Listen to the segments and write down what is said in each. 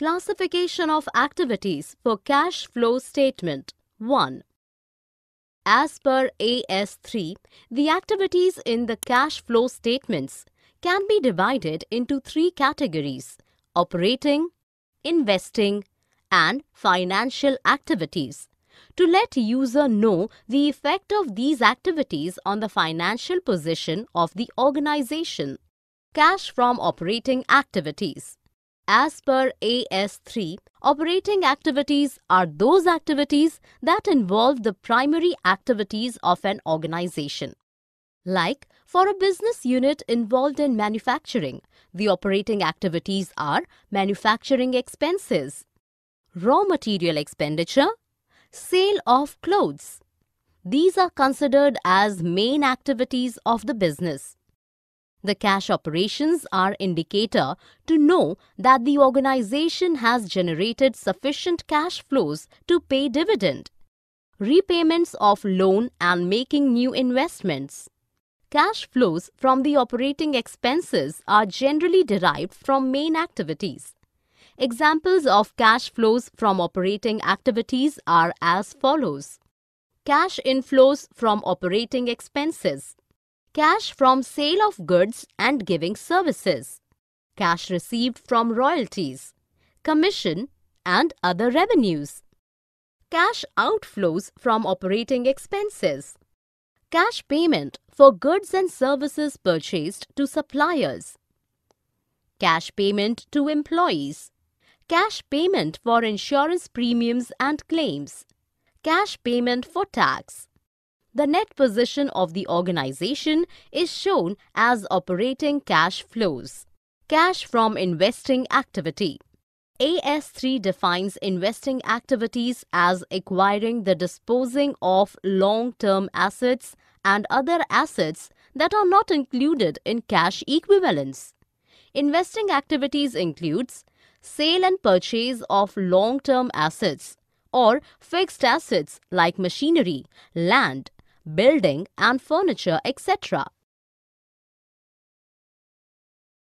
Classification of activities for cash flow statement 1. As per AS3, the activities in the cash flow statements can be divided into three categories operating, investing, and financial activities to let user know the effect of these activities on the financial position of the organization. Cash from operating activities. As per AS3, operating activities are those activities that involve the primary activities of an organization. Like, for a business unit involved in manufacturing, the operating activities are manufacturing expenses, raw material expenditure, sale of clothes. These are considered as main activities of the business. The cash operations are indicator to know that the organization has generated sufficient cash flows to pay dividend. Repayments of loan and making new investments. Cash flows from the operating expenses are generally derived from main activities. Examples of cash flows from operating activities are as follows. Cash inflows from operating expenses cash from sale of goods and giving services, cash received from royalties, commission and other revenues, cash outflows from operating expenses, cash payment for goods and services purchased to suppliers, cash payment to employees, cash payment for insurance premiums and claims, cash payment for tax, the net position of the organization is shown as operating cash flows. Cash from investing activity. AS3 defines investing activities as acquiring the disposing of long-term assets and other assets that are not included in cash equivalents. Investing activities includes sale and purchase of long-term assets or fixed assets like machinery, land, building and furniture, etc.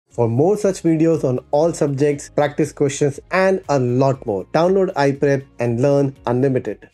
For more such videos on all subjects, practice questions and a lot more, download iPrep and learn unlimited.